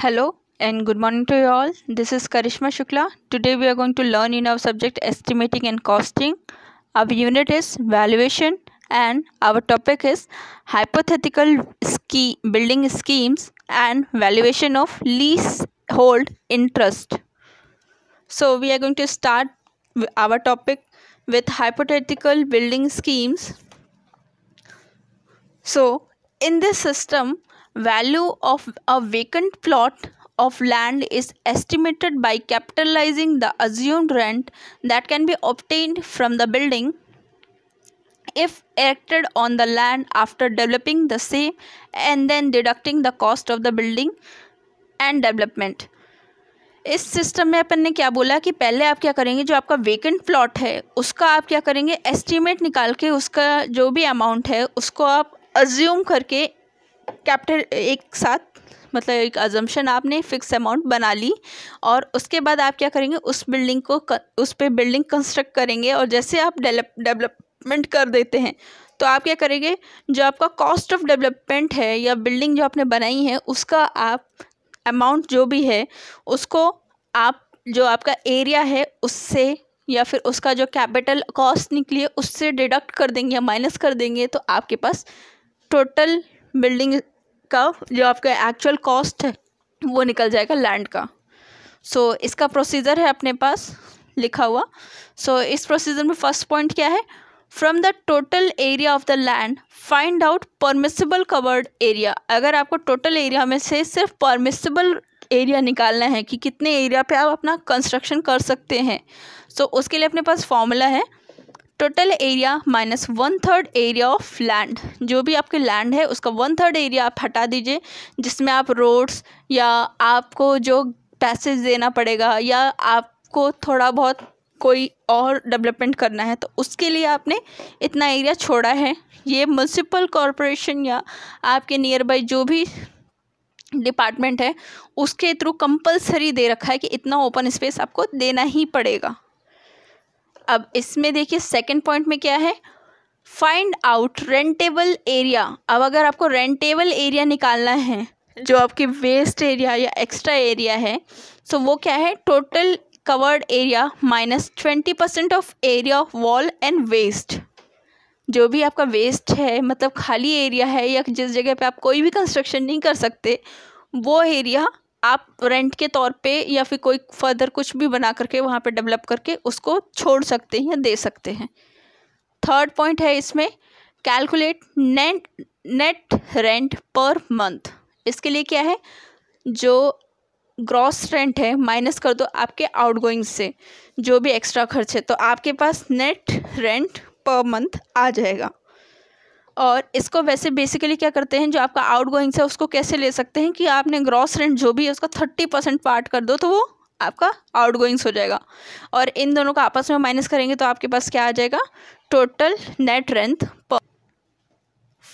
Hello and good morning to you all. This is Karishma Shukla. Today we are going to learn in our subject estimating and costing. Our unit is valuation and our topic is hypothetical ski building schemes and valuation of leasehold interest. So we are going to start our topic with hypothetical building schemes. So in this system value of a vacant plot of land is estimated by capitalizing the assumed rent that can be obtained from the building if erected on the land after developing the same and then deducting the cost of the building and development इस system में अपन ने क्या बोला कि पहले आप क्या करेंगे जो आपका वेकेंट प्लॉट है उसका आप क्या करेंगे एस्टिमेट निकाल के उसका जो भी अमाउंट है उसको आप अज्यूम करके कैपिटल एक साथ मतलब एक अजम्पन आपने फिक्स अमाउंट बना ली और उसके बाद आप क्या करेंगे उस बिल्डिंग को उस पर बिल्डिंग कंस्ट्रक्ट करेंगे और जैसे आप डेवलप डेवलपमेंट कर देते हैं तो आप क्या करेंगे जो आपका कॉस्ट ऑफ डेवलपमेंट है या बिल्डिंग जो आपने बनाई है उसका आप अमाउंट जो भी है उसको आप जो आपका एरिया है उससे या फिर उसका जो कैपिटल कॉस्ट निकली है उससे डिडक्ट कर देंगे या माइनस कर देंगे तो आपके पास टोटल बिल्डिंग का जो आपका एक्चुअल कॉस्ट है वो निकल जाएगा लैंड का सो so, इसका प्रोसीजर है अपने पास लिखा हुआ सो so, इस प्रोसीजर में फर्स्ट पॉइंट क्या है from the total area of the land find out permissible covered area अगर आपको टोटल एरिया में से सिर्फ परमिसिबल एरिया निकालना है कि कितने एरिया पे आप अपना कंस्ट्रक्शन कर सकते हैं सो so, उसके लिए अपने पास फॉर्मूला है total area minus one third area of land जो भी आपके लैंड है उसका वन थर्ड एरिया आप हटा दीजिए जिसमें आप रोड्स या आपको जो पैसेज देना पड़ेगा या आपको थोड़ा बहुत कोई और डेवलपमेंट करना है तो उसके लिए आपने इतना एरिया छोड़ा है ये म्यूनसिपल कॉरपोरेशन या आपके नियर बाई जो भी डिपार्टमेंट है उसके थ्रू कंपलसरी दे रखा है कि इतना ओपन स्पेस आपको देना ही पड़ेगा अब इसमें देखिए सेकेंड पॉइंट में क्या है फाइंड आउट रेंटेबल एरिया अब अगर आपको रेंटेबल एरिया निकालना है जो आपकी वेस्ट एरिया या एक्स्ट्रा एरिया है सो तो वो क्या है total covered area minus twenty percent of area of wall and waste जो भी आपका वेस्ट है मतलब खाली एरिया है या जिस जगह पे आप कोई भी कंस्ट्रक्शन नहीं कर सकते वो एरिया आप रेंट के तौर पे या फिर कोई फर्दर कुछ भी बना करके वहाँ पे डेवलप करके उसको छोड़ सकते हैं या दे सकते हैं थर्ड पॉइंट है इसमें calculate net net rent per month इसके लिए क्या है जो ग्रॉस रेंट है माइनस कर दो आपके आउटगोइंग से जो भी एक्स्ट्रा खर्च है तो आपके पास नेट रेंट पर मंथ आ जाएगा और इसको वैसे बेसिकली क्या करते हैं जो आपका आउट गोइंग है उसको कैसे ले सकते हैं कि आपने ग्रॉस रेंट जो भी है उसका थर्टी परसेंट पार्ट कर दो तो वो आपका आउट गोइंग्स हो जाएगा और इन दोनों का आपस में माइनस करेंगे तो आपके पास क्या आ जाएगा टोटल नेट रेंथ पर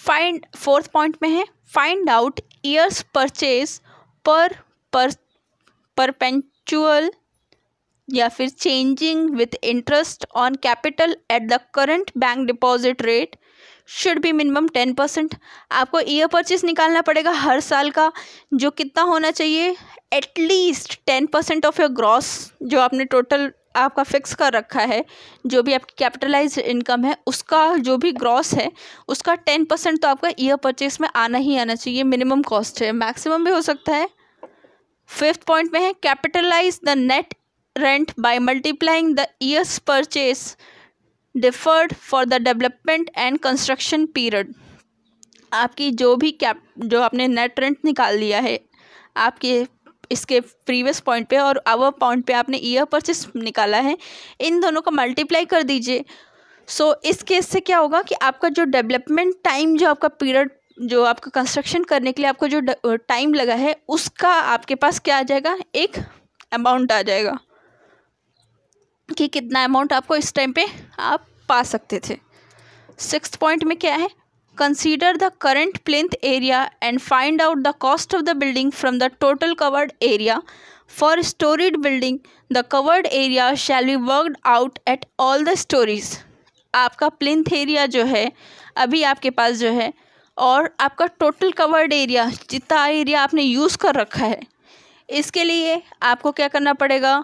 फाइंड फोर्थ पॉइंट में है फाइंड आउट ईयर्स परचेज पर पर परपेंचुअल या फिर changing with interest on capital at the current bank deposit rate should be minimum ten percent आपको ईयर परचेज निकालना पड़ेगा हर साल का जो कितना होना चाहिए at least ten percent of your gross जो आपने टोटल आपका फिक्स कर रखा है जो भी आपकी कैपिटलाइज इनकम है उसका जो भी ग्रॉस है उसका टेन परसेंट तो आपका ईयर परचेज में आना ही आना चाहिए मिनिमम कॉस्ट है मैक्सिमम भी हो सकता है फिफ्थ पॉइंट में है capitalise the net rent by multiplying the years purchase deferred for the development and construction period आपकी जो भी कैप जो आपने नेट रेंट निकाल लिया है आपके इसके प्रीवियस पॉइंट पे और आवर पॉइंट पे आपने ईयर परचेस निकाला है इन दोनों का मल्टीप्लाई कर दीजिए सो so, इस केस से क्या होगा कि आपका जो डेवलपमेंट टाइम जो आपका पीरियड जो आपका कंस्ट्रक्शन करने के लिए आपको जो टाइम लगा है उसका आपके पास क्या आ जाएगा एक अमाउंट आ जाएगा कि कितना अमाउंट आपको इस टाइम पे आप पा सकते थे सिक्स पॉइंट में क्या है consider the current plinth area and find out the cost of the building from the total covered area for storeyed building the covered area shall be worked out at all the storeys आपका plinth area जो है अभी आपके पास जो है और आपका टोटल कवर्ड एरिया जितना एरिया आपने यूज़ कर रखा है इसके लिए आपको क्या करना पड़ेगा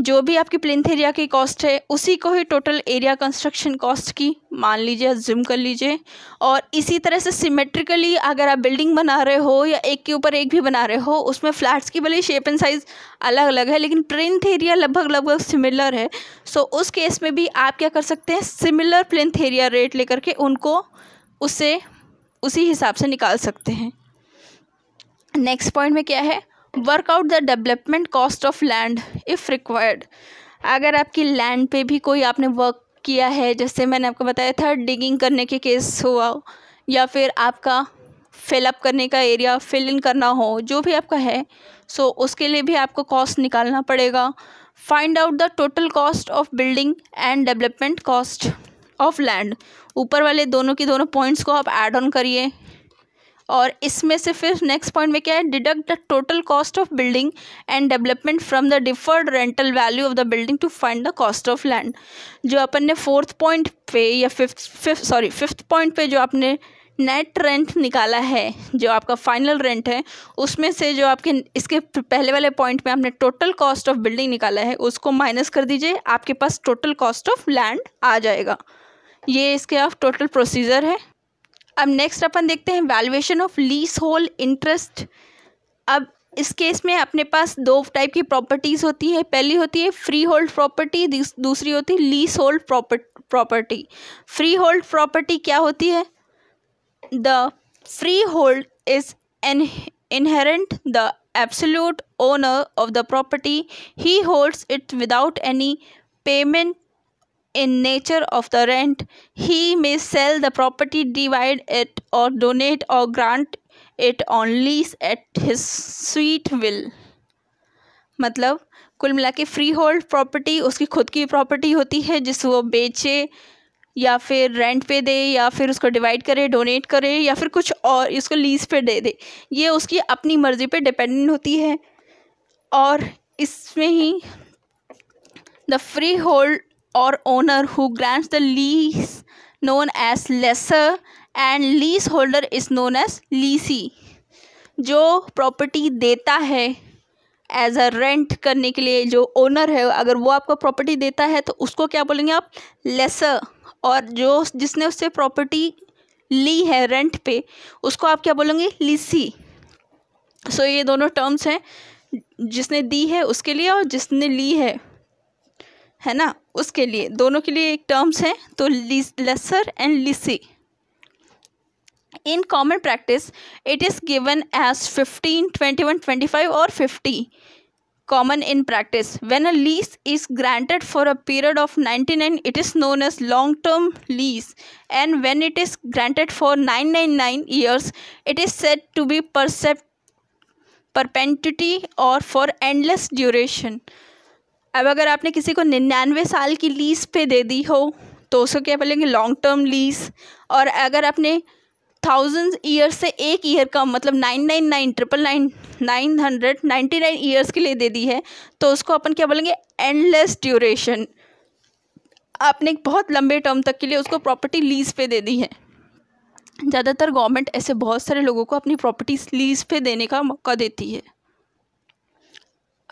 जो भी आपकी प्लिंथ एरिया की कॉस्ट है उसी को ही टोटल एरिया कंस्ट्रक्शन कॉस्ट की मान लीजिए जूम कर लीजिए और इसी तरह से सिमेट्रिकली अगर आप बिल्डिंग बना रहे हो या एक के ऊपर एक भी बना रहे हो उसमें फ्लैट्स की भले शेप एंड साइज़ अलग अलग है लेकिन प्लिंथ एरिया लगभग लगभग सिमिलर है सो so, उस केस में भी आप क्या कर सकते हैं सिमिलर प्लिंथ एरिया रेट लेकर के उनको उसे उसी हिसाब से निकाल सकते हैं नेक्स्ट पॉइंट में क्या है work out the development cost of land if required अगर आपकी लैंड पे भी कोई आपने वर्क किया है जैसे मैंने आपको बताया था डिगिंग करने के केस हुआ या फिर आपका फिलअप करने का एरिया फिल इन करना हो जो भी आपका है सो so, उसके लिए भी आपको कॉस्ट निकालना पड़ेगा find out the total cost of building and development cost of land ऊपर वाले दोनों के दोनों पॉइंट्स को आप एड ऑन करिए और इसमें से फिर नेक्स्ट पॉइंट में क्या है deduct the total cost of building and development from the deferred rental value of the building to find the cost of land जो अपन ने फोर्थ पॉइंट पे या fifth fifth sorry fifth point पे जो आपने नेट रेंट निकाला है जो आपका फाइनल रेंट है उसमें से जो आपके इसके पहले वाले पॉइंट में आपने टोटल कॉस्ट ऑफ बिल्डिंग निकाला है उसको माइनस कर दीजिए आपके पास टोटल कॉस्ट ऑफ लैंड आ जाएगा ये इसके आप टोटल प्रोसीजर है अब नेक्स्ट अपन देखते हैं valuation of leasehold interest अब इस केस में अपने पास दो टाइप की प्रॉपर्टीज़ होती है पहली होती है फ्री होल्ड प्रॉपर्टी दूसरी होती है leasehold property freehold property क्या होती है the freehold is an inherent the absolute owner of the property he holds it without any payment in nature of the rent he may sell the property divide it or donate or grant it on lease at his sweet will मतलब कुल मिला के free freehold property उसकी खुद की property होती है जिस वो बेचे या फिर रेंट पे दे या फिर उसको डिवाइड करे डोनेट करे या फिर कुछ और इसको लीज पे दे दे ये उसकी अपनी मर्ज़ी पे डिपेंडेंट होती है और इसमें ही the freehold or owner who grants the lease known as lesser and holder is known as leasee जो प्रॉपर्टी देता है एज अ रेंट करने के लिए जो ओनर है अगर वो आपको प्रॉपर्टी देता है तो उसको क्या बोलेंगे आप लेसर और जो जिसने उससे प्रॉपर्टी ली है रेंट पे उसको आप क्या बोलेंगे लीसी सो so, ये दोनों टर्म्स हैं जिसने दी है उसके लिए और जिसने ली है है ना उसके लिए दोनों के लिए एक टर्म्स हैं तो lessor and lessee in common practice it is given as fifteen twenty one twenty five और fifty common in practice when a lease is granted for a period of ninety nine it is known as long term lease and when it is granted for nine nine nine years it is set to be परसेप perpetuity और for endless duration अब अगर आपने किसी को निन्यानवे साल की लीज पे दे दी हो तो उसको क्या बोलेंगे लॉन्ग टर्म लीज और अगर आपने थाउजेंड ईयर्स से एक ईयर का मतलब nine nine nine triple nine nine hundred ninety nine years के लिए दे दी है तो उसको अपन क्या बोलेंगे एंडलेस ड्यूरेशन आपने बहुत लंबे टर्म तक के लिए उसको प्रॉपर्टी लीज पे दे दी है ज़्यादातर गवर्नमेंट ऐसे बहुत सारे लोगों को अपनी प्रॉपर्टी लीज पे देने का मौका देती है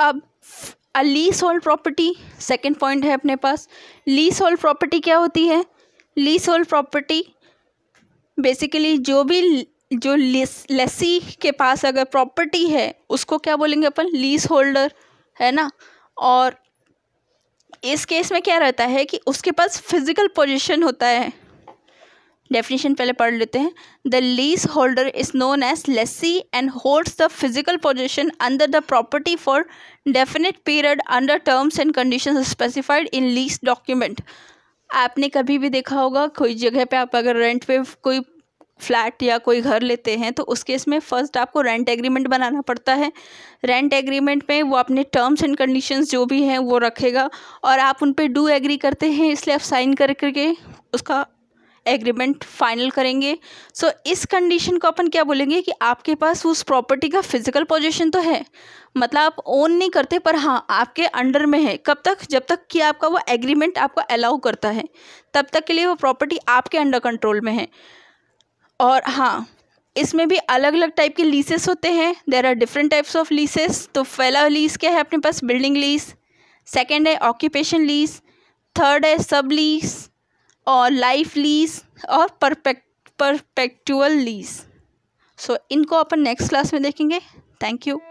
अब a leasehold property second point है अपने पास लीस होल्ड प्रॉपर्टी क्या होती है लीस होल्ड प्रॉपर्टी बेसिकली जो भी जो लेसी के पास अगर प्रॉपर्टी है उसको क्या बोलेंगे अपन लीज होल्डर है ना और इस केस में क्या रहता है कि उसके पास फिजिकल पोजीशन होता है डेफिनेशन पहले पढ़ लेते हैं the leaseholder is known as lessee and holds the physical position under the property for definite period under terms and condition specified in lease document आपने कभी भी देखा होगा कोई जगह पे आप अगर रेंट पे कोई फ्लैट या कोई घर लेते हैं तो उस केस में फ़र्स्ट आपको रेंट एग्रीमेंट बनाना पड़ता है रेंट एग्रीमेंट में वो अपने टर्म्स एंड कंडीशंस जो भी हैं वो रखेगा और आप उन पर डू एग्री करते हैं इसलिए आप साइन कर करके उसका एग्रीमेंट फाइनल करेंगे सो so, इस कंडीशन को अपन क्या बोलेंगे कि आपके पास उस प्रॉपर्टी का फिजिकल पोजीशन तो है मतलब आप ओन नहीं करते पर हाँ आपके अंडर में है कब तक जब तक कि आपका वो एग्रीमेंट आपको अलाउ करता है तब तक के लिए वो प्रॉपर्टी आपके अंडर कंट्रोल में है और हाँ इसमें भी अलग अलग टाइप के लीसेस होते हैं there are different types of leases तो पहला लीज क्या है अपने पास बिल्डिंग लीज सेकेंड है ऑक्यूपेशन लीज थर्ड है सब लीज और लाइफ लीज और परफेक्ट परफेक्चुअल लीज सो इनको अपन नेक्स्ट क्लास में देखेंगे थैंक यू